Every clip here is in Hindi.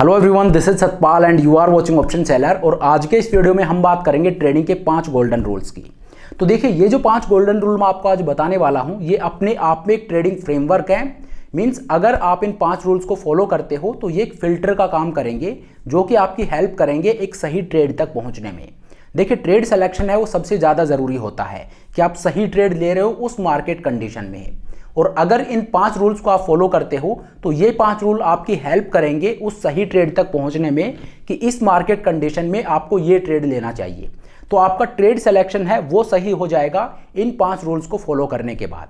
hello everyone this is Satpal and you are watching option seller और आज के इस वीडियो में हम बात करेंगे ट्रेडिंग के पांच गोल्डन रूल्स की तो देखिए ये जो पांच गोल्डन रूल मैं आपको आज बताने वाला हूं ये अपने आप में एक ट्रेडिंग फ्रेमवर्क है मीन्स अगर आप इन पांच रूल्स को फॉलो करते हो तो ये एक फिल्टर का काम करेंगे जो कि आपकी हेल्प करेंगे एक सही ट्रेड तक पहुँचने में देखिए ट्रेड सेलेक्शन है वो सबसे ज़्यादा ज़रूरी होता है कि आप सही ट्रेड ले रहे हो उस मार्केट कंडीशन में और अगर इन पांच रूल्स को आप फॉलो करते हो तो ये पांच रूल आपकी हेल्प करेंगे उस सही ट्रेड तक पहुंचने में कि इस मार्केट कंडीशन में आपको ये ट्रेड लेना चाहिए तो आपका ट्रेड सिलेक्शन है वो सही हो जाएगा इन पांच रूल्स को फॉलो करने के बाद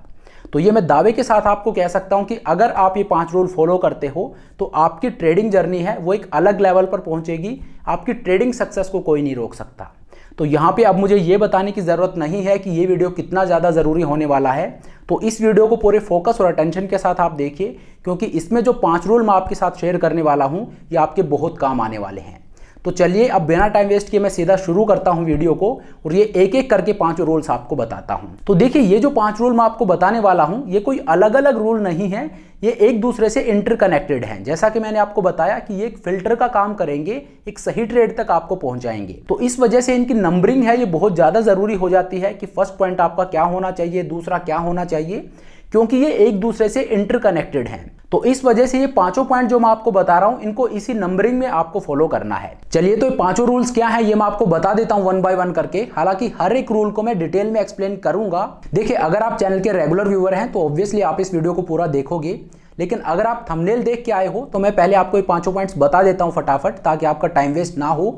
तो ये मैं दावे के साथ आपको कह सकता हूं कि अगर आप ये पांच रूल फॉलो करते हो तो आपकी ट्रेडिंग जर्नी है वो एक अलग लेवल पर पहुंचेगी आपकी ट्रेडिंग सक्सेस को कोई नहीं रोक सकता तो यहाँ पे अब मुझे ये बताने की ज़रूरत नहीं है कि ये वीडियो कितना ज़्यादा ज़रूरी होने वाला है तो इस वीडियो को पूरे फोकस और अटेंशन के साथ आप देखिए क्योंकि इसमें जो पाँच रूल मैं आपके साथ शेयर करने वाला हूँ ये आपके बहुत काम आने वाले हैं तो चलिए अब बिना टाइम वेस्ट किए मैं सीधा शुरू करता हूँ वीडियो को और ये एक एक करके पांच रूल्स आपको बताता हूँ तो देखिए ये जो पांच रूल मैं आपको बताने वाला हूँ ये कोई अलग अलग रूल नहीं है ये एक दूसरे से इंटरकनेक्टेड हैं जैसा कि मैंने आपको बताया कि ये एक फिल्टर का काम करेंगे एक सही ट्रेड तक आपको पहुंचाएंगे तो इस वजह से इनकी नंबरिंग है ये बहुत ज़्यादा ज़रूरी हो जाती है कि फर्स्ट पॉइंट आपका क्या होना चाहिए दूसरा क्या होना चाहिए क्योंकि ये एक दूसरे से इंटरकनेक्टेड हैं तो इस वजह से ये पांचों पॉइंट जो मैं आपको बता रहा हूं इनको इसी नंबरिंग में आपको फॉलो करना है चलिए तो ये पांचों रूल्स क्या है ये मैं आपको बता देता हूं वन बाय वन करके हालांकि हर एक रूल को मैं डिटेल में एक्सप्लेन करूंगा देखिए अगर आप चैनल के रेगुलर व्यूअर हैं तो ऑब्वियसली आप इस वीडियो को पूरा देखोगे लेकिन अगर आप थमनेल देख के आए हो तो मैं पहले आपको ये पांचों पॉइंट्स बता देता हूँ फटाफट ताकि आपका टाइम वेस्ट ना हो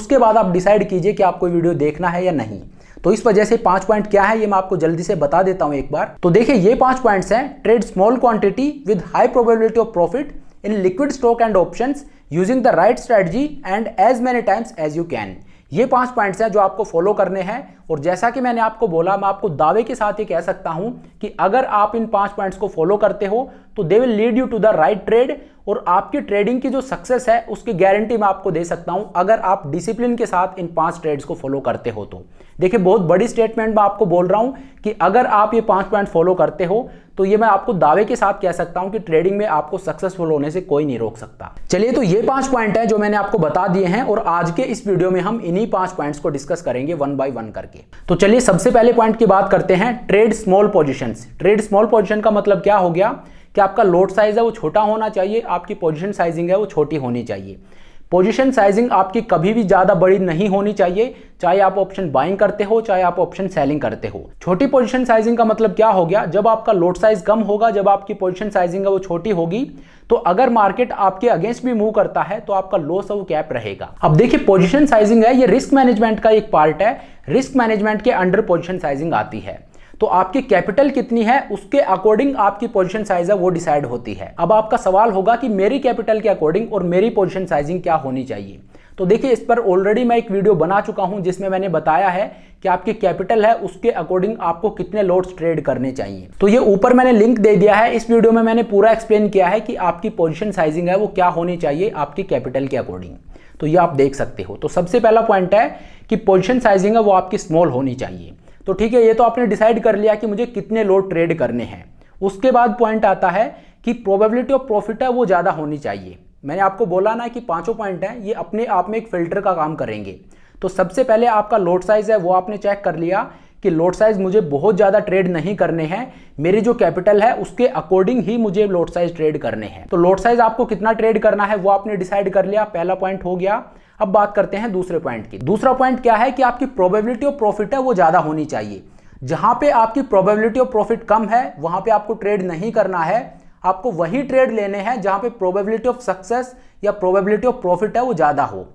उसके बाद आप डिसाइड कीजिए कि आपको वीडियो देखना है या नहीं तो इस वजह से पांच पॉइंट क्या है ये मैं आपको जल्दी से बता देता हूं एक बार तो देखिए ये पांच पॉइंट्स हैं trade small quantity with high probability of profit in liquid stock and option using the right strategy and as many times as you can ये पांच पॉइंट्स हैं जो आपको फॉलो करने हैं और जैसा कि मैंने आपको बोला मैं आपको दावे के साथ ये कह सकता हूं कि अगर आप इन पांच पॉइंट्स को फॉलो करते हो तो they will lead you to the right trade और आपकी ट्रेडिंग की जो सक्सेस है उसकी गारंटी मैं आपको दे सकता हूं अगर आप डिसिप्लिन के साथ इन पांच ट्रेड्स को फॉलो करते हो तो देखिए बहुत बड़ी स्टेटमेंट मैं आपको बोल रहा हूं कि अगर आप ये पांच पॉइंट फॉलो करते हो तो ये मैं आपको दावे के साथ कह सकता हूं कि ट्रेडिंग में आपको सक्सेसफुल होने से कोई नहीं रोक सकता चलिए तो ये पांच पॉइंट है जो मैंने आपको बता दिए हैं और आज के इस वीडियो में हम इन्हीं पांच पॉइंट को डिस्कस करेंगे वन बाई वन करके तो चलिए सबसे पहले पॉइंट की बात करते हैं trade small position trade small position का मतलब क्या हो गया कि आपका लोड साइज़ है वो छोटा होना चाहिए आपकी पोजिशन साइजिंग है वो छोटी होनी चाहिए पोजिशन साइजिंग आपकी कभी भी ज़्यादा बड़ी नहीं होनी चाहिए चाहे आप ऑप्शन बाइंग करते हो चाहे आप ऑप्शन सेलिंग करते हो छोटी पोजिशन साइजिंग का मतलब क्या हो गया जब आपका लोड साइज कम होगा जब आपकी पोजिशन साइजिंग है वो छोटी होगी तो अगर मार्केट आपके अगेंस्ट भी मूव करता है तो आपका लॉस ऑफ कैप रहेगा अब देखिए पोजिशन साइजिंग है ये रिस्क मैनेजमेंट का एक पार्ट है रिस्क मैनेजमेंट के अंडर पोजिशन साइजिंग आती है तो आपकी कैपिटल कितनी है उसके अकॉर्डिंग आपकी पोजीशन साइज है वो डिसाइड होती है अब आपका सवाल होगा कि मेरी कैपिटल के अकॉर्डिंग और मेरी पोजीशन साइजिंग क्या होनी चाहिए तो देखिए इस पर ऑलरेडी मैं एक वीडियो बना चुका हूं जिसमें मैंने बताया है कि आपकी कैपिटल है उसके अकॉर्डिंग आपको कितने लॉट्स ट्रेड करने चाहिए तो ये ऊपर मैंने लिंक दे दिया है इस वीडियो में मैंने पूरा एक्सप्लेन किया है कि आपकी पोजीशन साइजिंग है वो क्या होनी चाहिए आपकी कैपिटल के अकॉर्डिंग तो ये आप देख सकते हो तो सबसे पहला पॉइंट है कि पोजिशन साइजिंग है वो आपकी स्मॉल होनी चाहिए तो ठीक है ये तो आपने डिसाइड कर लिया कि मुझे कितने लोड ट्रेड करने हैं उसके बाद पॉइंट आता है कि प्रोबेबिलिटी ऑफ प्रॉफिट है वो ज़्यादा होनी चाहिए मैंने आपको बोला ना कि पांचों पॉइंट हैं ये अपने आप में एक फिल्टर का काम करेंगे तो सबसे पहले आपका लोड साइज़ है वो आपने चेक कर लिया कि लोड साइज़ मुझे बहुत ज़्यादा ट्रेड नहीं करने हैं मेरी जो कैपिटल है उसके अकॉर्डिंग ही मुझे लोड साइज़ ट्रेड करने हैं तो लोड साइज़ आपको कितना ट्रेड करना है वो आपने डिसाइड कर लिया पहला पॉइंट हो गया अब बात करते हैं दूसरे पॉइंट की दूसरा पॉइंट क्या है कि आपकी प्रोबेबिलिटी ऑफ प्रॉफिट है वो ज़्यादा होनी चाहिए जहां पे आपकी प्रोबेबिलिटी ऑफ प्रॉफिट कम है वहां पे आपको ट्रेड नहीं करना है आपको वही ट्रेड लेने हैं जहां पे प्रोबेबिलिटी ऑफ सक्सेस या प्रोबेबिलिटी ऑफ प्रॉफिट है वो ज़्यादा हो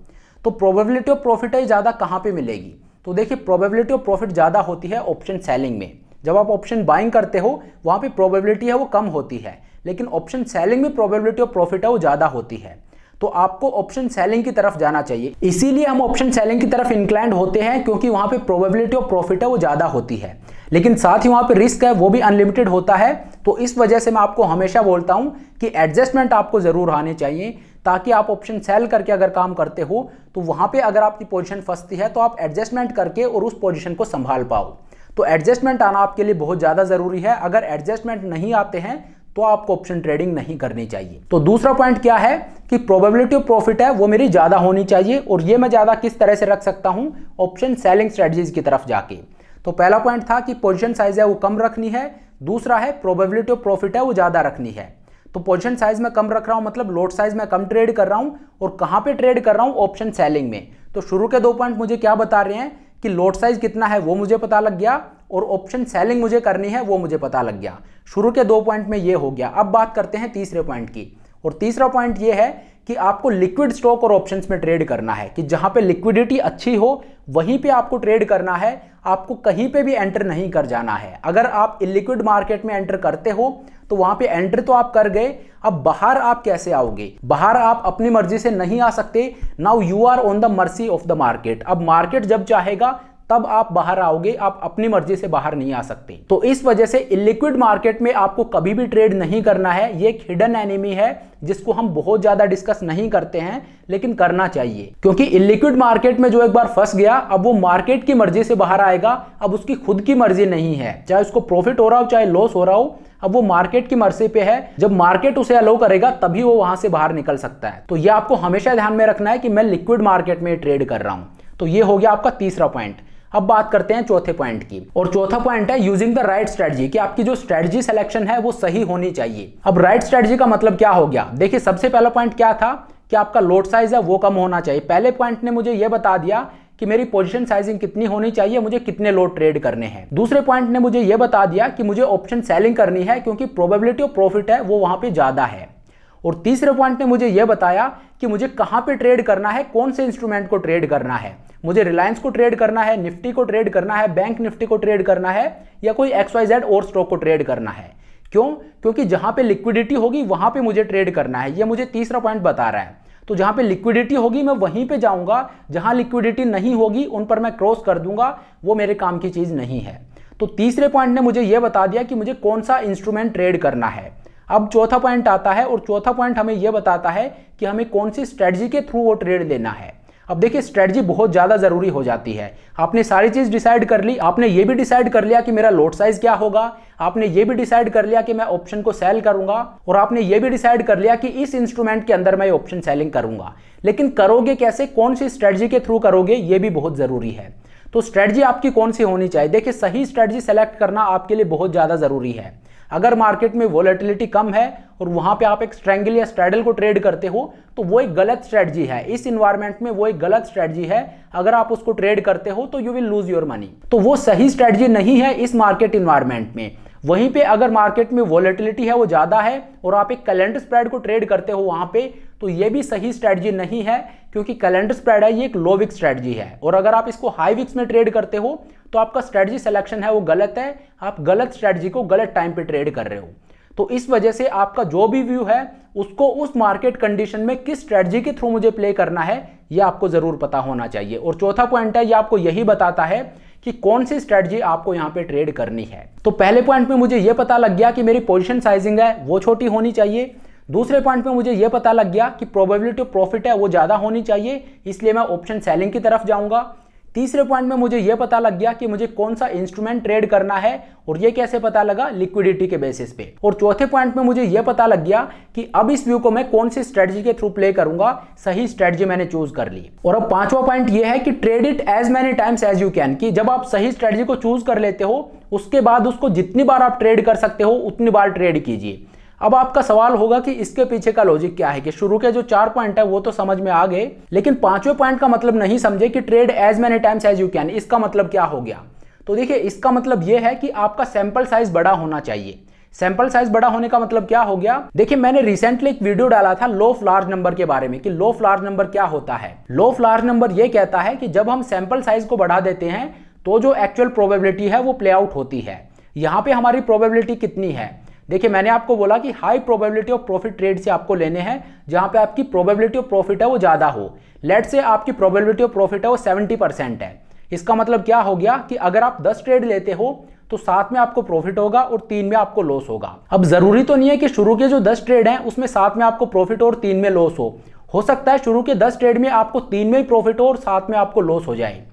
तो प्रोबेबिलिटी ऑफ प्रॉफिट है ज़्यादा कहाँ पे मिलेगी तो देखिए प्रोबेबिलिटी ऑफ प्रॉफिट ज़्यादा होती है ऑप्शन सेलिंग में जब आप ऑप्शन बाइंग करते हो वहाँ पर प्रोबेबिलिटी है वो कम होती है लेकिन ऑप्शन सेलिंग में प्रोबेबिलिटी ऑफ प्रॉफिट है वो ज़्यादा होती है तो आपको ऑप्शन सेलिंग की तरफ जाना चाहिए इसीलिए हम ऑप्शन सेलिंग की तरफ इंक्लाइंड होते हैं क्योंकि वहां पे प्रोबेबिलिटी ऑफ प्रॉफिट है वो ज़्यादा होती है लेकिन साथ ही वहां पे रिस्क है वो भी अनलिमिटेड होता है तो इस वजह से मैं आपको हमेशा बोलता हूं कि एडजस्टमेंट आपको ज़रूर आने चाहिए ताकि आप ऑप्शन सेल करके अगर काम करते हो तो वहां पर अगर आपकी पोजिशन फंसती है तो आप एडजस्टमेंट करके और उस पोजिशन को संभाल पाओ तो एडजस्टमेंट आना आपके लिए बहुत ज़्यादा ज़रूरी है अगर एडजस्टमेंट नहीं आते हैं तो आपको ऑप्शन ट्रेडिंग नहीं करनी चाहिए तो दूसरा पॉइंट क्या है कि प्रोबेबिलिटी ऑफ प्रॉफिट है वो मेरी ज़्यादा होनी चाहिए और ये मैं ज़्यादा किस तरह से रख सकता हूं ऑप्शन सेलिंग स्ट्रेटजीज की तरफ जाके तो पहला पॉइंट था कि पोजिशन साइज है वो कम रखनी है दूसरा है प्रोबेबिलिटी ऑफ प्रॉफिट है वो ज़्यादा रखनी है तो पोजिशन साइज में कम रख रहा हूं मतलब लोड साइज में कम ट्रेड कर रहा हूं और कहां पर ट्रेड कर रहा हूं ऑप्शन सेलिंग में तो शुरू के दो पॉइंट मुझे क्या बता रहे हैं कि लोड साइज कितना है वो मुझे पता लग गया और ऑप्शन सेलिंग मुझे करनी है वो मुझे पता लग गया शुरू के दो पॉइंट में ये हो गया अब बात करते हैं तीसरे पॉइंट की और तीसरा पॉइंट ये है कि आपको लिक्विड स्टॉक और ऑप्शंस में ट्रेड करना है कि जहां पे लिक्विडिटी अच्छी हो वहीं पे आपको ट्रेड करना है आपको कहीं पे भी एंटर नहीं कर जाना है अगर आप इलिक्विड मार्केट में एंटर करते हो तो वहां पे एंटर तो आप कर गए अब बाहर आप कैसे आओगे बाहर आप अपनी मर्जी से नहीं आ सकते now you are on the mercy of the market अब मार्केट जब चाहेगा तब आप बाहर आओगे आप अपनी मर्जी से बाहर नहीं आ सकते तो इस वजह से इलिक्विड मार्केट में आपको कभी भी ट्रेड नहीं करना है ये एक हिडन एनिमी है जिसको हम बहुत ज्यादा डिस्कस नहीं करते हैं लेकिन करना चाहिए क्योंकि इलिक्विड मार्केट में जो एक बार फंस गया अब वो मार्केट की मर्जी से बाहर आएगा अब उसकी खुद की मर्जी नहीं है चाहे उसको प्रॉफिट हो रहा हो चाहे लॉस हो रहा हो अब वो मार्केट की मर्जी पे है जब मार्केट उसे अलो करेगा तभी वो वहां से बाहर निकल सकता है तो ये आपको हमेशा ध्यान में रखना है कि मैं लिक्विड मार्केट में ट्रेड कर रहा हूं तो ये हो गया आपका तीसरा पॉइंट अब बात करते हैं चौथे पॉइंट की और चौथा पॉइंट है यूजिंग द राइट स्ट्रेटजी कि आपकी जो स्ट्रेटजी सिलेक्शन है वो सही होनी चाहिए अब राइट स्ट्रेटजी का मतलब क्या हो गया देखिए सबसे पहला पॉइंट क्या था कि आपका लोड साइज है वो कम होना चाहिए पहले पॉइंट ने मुझे ये बता दिया कि मेरी पोजीशन साइजिंग कितनी होनी चाहिए मुझे कितने लोड ट्रेड करने हैं दूसरे पॉइंट ने मुझे यह बता दिया कि मुझे ऑप्शन सेलिंग करनी है क्योंकि प्रोबेबिलिटी ऑफ प्रॉफिट है वो वहां पे ज्यादा है और तीसरे पॉइंट ने मुझे यह बताया कि मुझे कहां पे ट्रेड करना है कौन से इंस्ट्रूमेंट को ट्रेड करना है मुझे रिलायंस को ट्रेड करना है निफ्टी को ट्रेड करना है बैंक निफ्टी को ट्रेड करना है या कोई एक्स वाई जेड और स्टॉक को ट्रेड करना है क्यों क्योंकि जहां पे लिक्विडिटी होगी वहां पे मुझे ट्रेड करना है ये मुझे तीसरा पॉइंट बता रहा है तो जहां पे लिक्विडिटी होगी मैं वहीं पे जाऊंगा जहां लिक्विडिटी नहीं होगी उन पर मैं क्रॉस कर दूंगा वो मेरे काम की चीज नहीं है तो तीसरे पॉइंट ने मुझे यह बता दिया कि मुझे कौन सा इंस्ट्रूमेंट ट्रेड करना है अब चौथा पॉइंट आता है और चौथा पॉइंट हमें यह बताता है कि हमें कौन सी स्ट्रेटजी के थ्रू वो ट्रेड लेना है अब देखिए स्ट्रेटजी बहुत ज़्यादा ज़रूरी हो जाती है आपने सारी चीज़ डिसाइड कर ली आपने ये भी डिसाइड कर लिया कि मेरा लोड साइज क्या होगा आपने ये भी डिसाइड कर लिया कि मैं ऑप्शन को सेल करूंगा और आपने ये भी डिसाइड कर लिया कि इस इंस्ट्रूमेंट के अंदर मैं ऑप्शन सेलिंग करूंगा लेकिन करोगे कैसे कौन सी स्ट्रेटजी के थ्रू करोगे ये भी बहुत ज़रूरी है तो स्ट्रेटजी आपकी कौन सी होनी चाहिए देखिए सही स्ट्रेटजी सेलेक्ट करना आपके लिए बहुत ज़्यादा ज़रूरी है अगर मार्केट में वॉलेटिलिटी कम है और वहां पे आप एक स्ट्रैंगल या स्ट्रैडल को ट्रेड करते हो तो वो एक गलत स्ट्रेटजी है इस इन्वायरमेंट में वो एक गलत स्ट्रेटजी है अगर आप उसको ट्रेड करते हो तो you will lose your money तो वो सही स्ट्रेटजी नहीं है इस मार्केट इन्वायरमेंट में वहीं पे अगर मार्केट में वॉलेटिलिटी है वो ज़्यादा है और आप एक कैलेंडर स्प्रेड को ट्रेड करते हो वहाँ पे तो ये भी सही स्ट्रेटजी नहीं है क्योंकि कैलेंडर स्प्रेड है ये एक लो विक स्ट्रेटजी है और अगर आप इसको हाई विक्स में ट्रेड करते हो तो आपका स्ट्रेटजी सिलेक्शन है वो गलत है आप गलत स्ट्रेटजी को गलत टाइम पे ट्रेड कर रहे हो तो इस वजह से आपका जो भी व्यू है उसको उस मार्केट कंडीशन में किस स्ट्रेटजी के थ्रू मुझे प्ले करना है यह आपको ज़रूर पता होना चाहिए और चौथा पॉइंट है ये आपको यही बताता है कि कौन सी स्ट्रेटजी आपको यहाँ पे ट्रेड करनी है तो पहले पॉइंट में मुझे यह पता लग गया कि मेरी पोजिशन साइजिंग है वो छोटी होनी चाहिए दूसरे पॉइंट में मुझे यह पता लग गया कि प्रोबेबिलिटी ऑफ प्रॉफिट है वो ज़्यादा होनी चाहिए इसलिए मैं ऑप्शन सेलिंग की तरफ जाऊंगा तीसरे पॉइंट में मुझे यह पता लग गया कि मुझे कौन सा इंस्ट्रूमेंट ट्रेड करना है और यह कैसे पता लगा लिक्विडिटी के बेसिस पे और चौथे पॉइंट में मुझे यह पता लग गया कि अब इस व्यू को मैं कौन सी स्ट्रेटजी के थ्रू प्ले करूंगा सही स्ट्रेटजी मैंने चूज कर ली और अब पांचवा पॉइंट यह है कि trade it as many times as you can कि जब आप सही स्ट्रेटजी को चूज कर लेते हो उसके बाद उसको जितनी बार आप ट्रेड कर सकते हो उतनी बार ट्रेड कीजिए अब आपका सवाल होगा कि इसके पीछे का लॉजिक क्या है कि शुरू के जो चार पॉइंट है वो तो समझ में आ गए लेकिन पांचवें पॉइंट का मतलब नहीं समझे कि trade as many times as you can इसका मतलब क्या हो गया तो देखिए इसका मतलब ये है कि आपका सैंपल साइज बड़ा होना चाहिए सैंपल साइज बड़ा होने का मतलब क्या हो गया देखिए मैंने रिसेंटली एक वीडियो डाला था लो लार्ज नंबर के बारे में कि लो लार्ज नंबर क्या होता है लो लार्ज नंबर ये कहता है कि जब हम सैंपल साइज को बढ़ा देते हैं तो जो एक्चुअल प्रोबेबिलिटी है वो प्ले आउट होती है यहाँ पे हमारी प्रोबेबिलिटी कितनी है देखिए मैंने आपको बोला कि high probability of profit trade से आपको लेने हैं जहां पे आपकी प्रोबेबिलिटी ऑफ प्रॉफिट है वो ज़्यादा हो लेट से आपकी प्रोबेबिलिटी ऑफ प्रॉफिट है वो सेवेंटी परसेंट है इसका मतलब क्या हो गया कि अगर आप दस ट्रेड लेते हो तो सात में आपको प्रॉफिट होगा और तीन में आपको लॉस होगा अब जरूरी तो नहीं है कि शुरू के जो दस ट्रेड है उसमें सात में आपको प्रॉफिट और तीन में लॉस हो हो सकता है शुरू के दस ट्रेड में आपको तीन में ही प्रॉफिट हो और सात में आपको लॉस हो जाए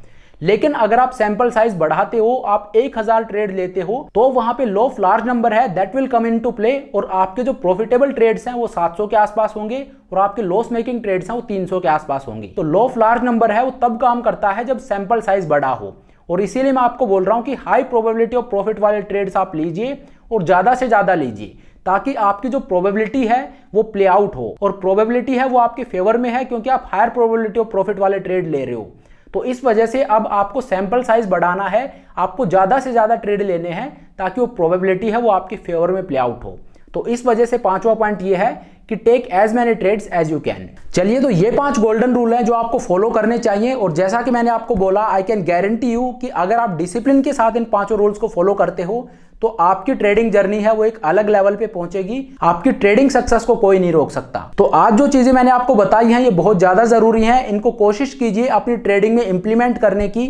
लेकिन अगर आप सैंपल साइज बढ़ाते हो आप 1000 ट्रेड लेते हो तो वहां पे लो ऑफ लार्ज नंबर है that will come into play और आपके जो प्रॉफिटेबल ट्रेड्स हैं वो 700 के आसपास होंगे और आपके लॉस मेकिंग ट्रेड्स हैं वो 300 के आसपास होंगे तो लो ऑफ लार्ज नंबर है वो तब काम करता है जब सैंपल साइज बड़ा हो और इसीलिए मैं आपको बोल रहा हूँ कि हाई प्रोबेबिलिटी ऑफ प्रॉफिट वाले ट्रेड्स आप लीजिए और ज़्यादा से ज़्यादा लीजिए ताकि आपकी जो प्रोबेबिलिटी है वो प्ले आउट हो और प्रोबेबिलिटी है वो आपके फेवर में है क्योंकि आप हायर प्रोबेबिलिटी ऑफ प्रॉफिट वाले ट्रेड ले रहे हो तो इस वजह से अब आपको सैंपल साइज बढ़ाना है आपको ज़्यादा से ज़्यादा ट्रेड लेने हैं ताकि वो प्रोबेबिलिटी है वो आपके फेवर में प्ले आउट हो तो इस वजह से पांचवा पॉइंट ये है कि take as many trades as you can चलिए तो ये पांच गोल्डन रूल हैं जो आपको फॉलो करने चाहिए और जैसा कि मैंने आपको बोला आई कैन गारंटी यू कि अगर आप डिसिप्लिन के साथ इन पांचों रूल्स को फॉलो करते हो तो आपकी ट्रेडिंग जर्नी है वो एक अलग लेवल पे पहुंचेगी आपकी ट्रेडिंग सक्सेस को कोई नहीं रोक सकता तो आज जो चीजें मैंने आपको बताई हैं ये बहुत ज्यादा जरूरी हैं इनको कोशिश कीजिए अपनी ट्रेडिंग में इंप्लीमेंट करने की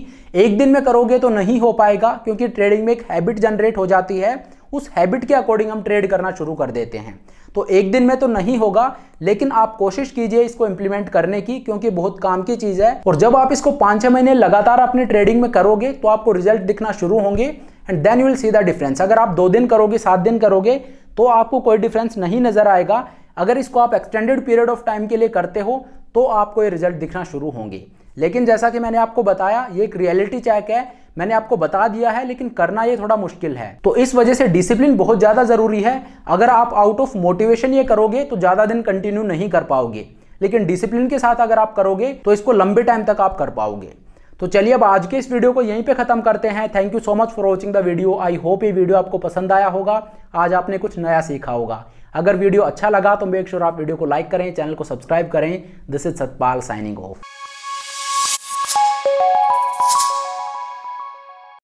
एक दिन में करोगे तो नहीं हो पाएगा क्योंकि ट्रेडिंग में एक हैबिट जनरेट हो जाती है उस हैबिट के अकॉर्डिंग हम ट्रेड करना शुरू कर देते हैं तो एक दिन में तो नहीं होगा लेकिन आप कोशिश कीजिए इसको इंप्लीमेंट करने की क्योंकि बहुत काम की चीज़ है और जब आप इसको पांच छह महीने लगातार अपनी ट्रेडिंग में करोगे तो आपको रिजल्ट दिखना शुरू होंगे and then you will see the difference अगर आप दो दिन करोगे सात दिन करोगे तो आपको कोई डिफरेंस नहीं नज़र आएगा अगर इसको आप एक्सटेंडेड पीरियड ऑफ टाइम के लिए करते हो तो आपको ये रिजल्ट दिखना शुरू होंगे लेकिन जैसा कि मैंने आपको बताया ये एक रियलिटी चेक है मैंने आपको बता दिया है लेकिन करना ये थोड़ा मुश्किल है तो इस वजह से डिसिप्लिन बहुत ज़्यादा ज़रूरी है अगर आप आउट ऑफ मोटिवेशन ये करोगे तो ज़्यादा दिन कंटिन्यू नहीं कर पाओगे लेकिन डिसिप्लिन के साथ अगर आप करोगे तो इसको लंबे टाइम तक आप कर पाओगे तो चलिए अब आज के इस वीडियो को यहीं पे खत्म करते हैं thank you so much for watching the video I hope ये वीडियो आपको पसंद आया होगा आज आपने कुछ नया सीखा होगा अगर वीडियो अच्छा लगा तो मेक श्योर आप वीडियो को लाइक करें चैनल को सब्सक्राइब करें this is Satpal signing of